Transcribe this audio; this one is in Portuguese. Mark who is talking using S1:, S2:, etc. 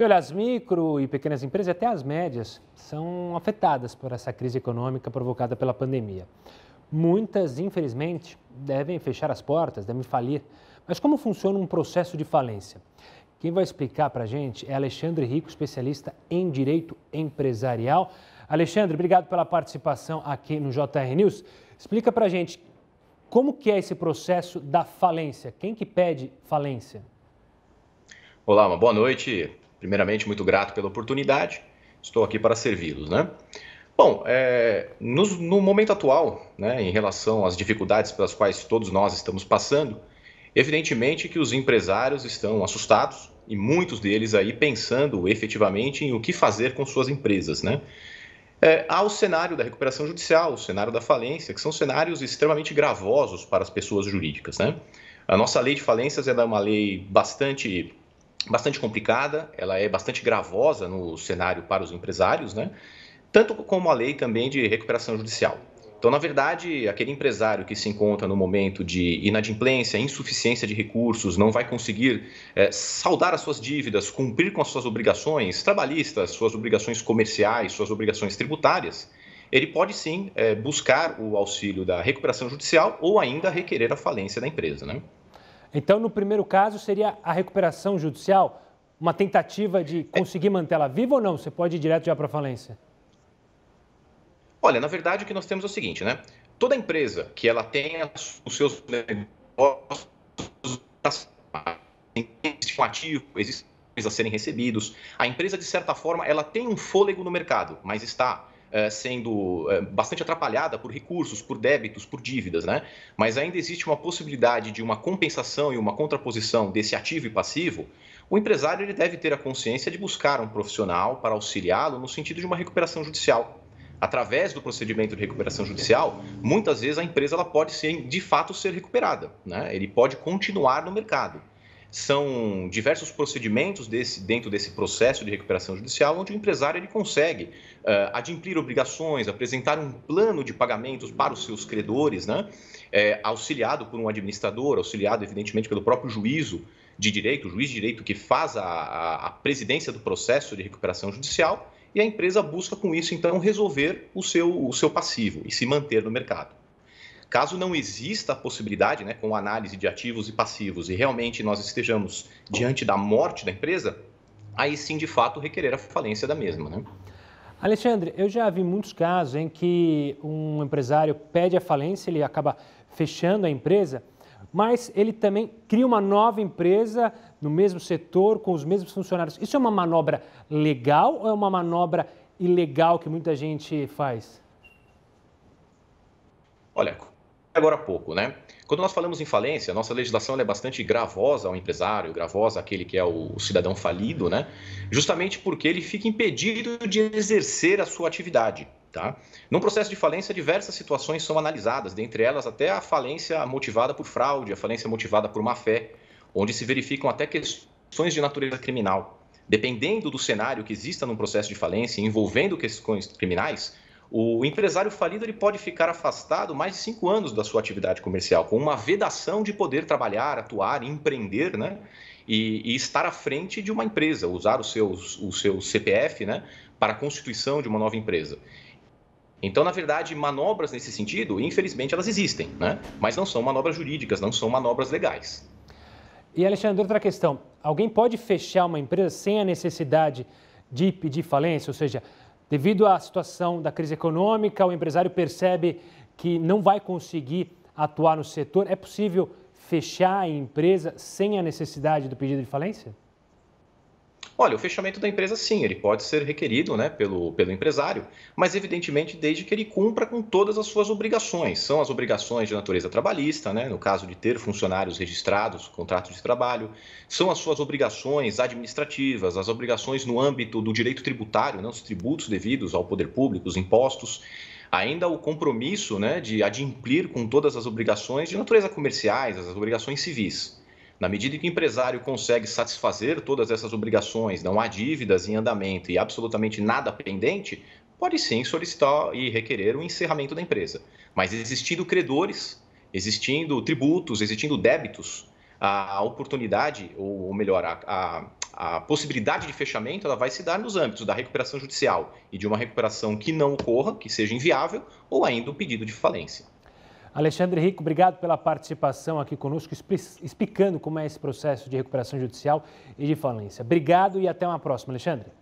S1: E olha, as micro e pequenas empresas, até as médias, são afetadas por essa crise econômica provocada pela pandemia. Muitas, infelizmente, devem fechar as portas, devem falir. Mas como funciona um processo de falência? Quem vai explicar para a gente é Alexandre Rico, especialista em direito empresarial. Alexandre, obrigado pela participação aqui no JR News. Explica para a gente como que é esse processo da falência? Quem que pede falência?
S2: Olá, uma boa noite. Primeiramente, muito grato pela oportunidade, estou aqui para servi-los. Né? Bom, é, no, no, momento atual, né, em relação às dificuldades pelas quais todos nós estamos passando, evidentemente que os empresários estão assustados e muitos deles aí pensando efetivamente em o que fazer com suas empresas, né? É, há o cenário da recuperação judicial, o cenário da falência, que são cenários extremamente gravosos para as pessoas jurídicas, né? A nossa lei de falências é uma lei bastante bastante complicada, ela é bastante gravosa no cenário para os empresários, né? tanto como a lei também de recuperação judicial. Então, na verdade, aquele empresário que se encontra no momento de inadimplência, insuficiência de recursos, não vai conseguir é, saldar as suas dívidas, cumprir com as suas obrigações trabalhistas, suas obrigações comerciais, suas obrigações tributárias, ele pode sim é, buscar o auxílio da recuperação judicial ou ainda requerer a falência da
S1: empresa. Né? Então, no primeiro caso, seria a recuperação judicial, uma tentativa de conseguir mantê-la viva ou não? Você pode ir direto já para a falência?
S2: Olha, na verdade, o que nós temos é o seguinte, né? Toda empresa que ela tem os seus negócios, existe um ativo, existem a serem recebidos, a empresa, de certa forma, ela tem um fôlego no mercado, mas está eh, sendo eh, bastante atrapalhada por recursos, por débitos, por dívidas, né? Mas ainda existe uma possibilidade de uma compensação e uma contraposição desse ativo e passivo. O empresário ele deve ter a consciência de buscar um profissional para auxiliá-lo no sentido de uma recuperação judicial. Através do procedimento de recuperação judicial, muitas vezes a empresa ela pode ser, de fato ser recuperada, né? Ele pode continuar no mercado. São diversos procedimentos desse, dentro desse processo de recuperação judicial, onde o empresário ele consegue uh, adimplir obrigações, apresentar um plano de pagamentos para os seus credores, né? É, auxiliado por um administrador, auxiliado, evidentemente, pelo próprio juízo de direito, o juiz de direito que faz a, a, a presidência do processo de recuperação judicial, e a empresa busca com isso, então, resolver o seu, o seu passivo e se manter no mercado. Caso não exista a possibilidade, né, com análise de ativos e passivos, e realmente nós estejamos diante da morte da empresa, aí sim, de fato, requerer a falência da mesma. Né?
S1: Alexandre, eu já vi muitos casos em que um empresário pede a falência, ele acaba fechando a empresa, mas ele também cria uma nova empresa no mesmo setor, com os mesmos funcionários. Isso é uma manobra legal ou é uma manobra ilegal que muita gente faz?
S2: Olha, agora há pouco, né? Quando nós falamos em falência, nossa legislação é bastante gravosa ao empresário, gravosa àquele que é o cidadão falido, né? Justamente porque ele fica impedido de exercer a sua atividade. Tá? Num processo de falência, diversas situações são analisadas, dentre elas até a falência motivada por fraude, a falência motivada por má-fé, onde se verificam até questões de natureza criminal. Dependendo do cenário que exista num processo de falência envolvendo questões criminais, o empresário falido ele pode ficar afastado mais de cinco anos da sua atividade comercial, com uma vedação de poder trabalhar, atuar, empreender, né? E, e estar à frente de uma empresa, usar o seu, o seu CPF, né? Para a constituição de uma nova empresa. Então, na verdade, manobras nesse sentido, infelizmente, elas existem, né? Mas não são manobras jurídicas, não são manobras legais.
S1: E, Alexandre, outra questão. Alguém pode fechar uma empresa sem a necessidade de pedir falência? Ou seja, Devido à situação da crise econômica, o empresário percebe que não vai conseguir atuar no setor. É possível fechar a empresa sem a necessidade do pedido de falência?
S2: Olha, o fechamento da empresa, sim, ele pode ser requerido né, pelo, pelo empresário, mas evidentemente desde que ele cumpra com todas as suas obrigações. São as obrigações de natureza trabalhista, né, no caso de ter funcionários registrados, contratos de trabalho, são as suas obrigações administrativas, as obrigações no âmbito do direito tributário, né, os tributos devidos ao poder público, os impostos ainda o compromisso né, de adimplir com todas as obrigações de natureza comerciais, as obrigações civis. Na medida em que o empresário consegue satisfazer todas essas obrigações, não há dívidas em andamento e absolutamente nada pendente, pode sim solicitar e requerer o encerramento da empresa. Mas existindo credores, existindo tributos, existindo débitos, a oportunidade, ou melhor, a, a, a, possibilidade de fechamento, ela vai se dar nos âmbitos da recuperação judicial e de uma recuperação que não ocorra, que seja inviável, ou ainda o pedido de falência.
S1: Alexandre Rico, obrigado pela participação aqui conosco, explicando como é esse processo de recuperação judicial e de falência. Obrigado e até uma próxima, Alexandre.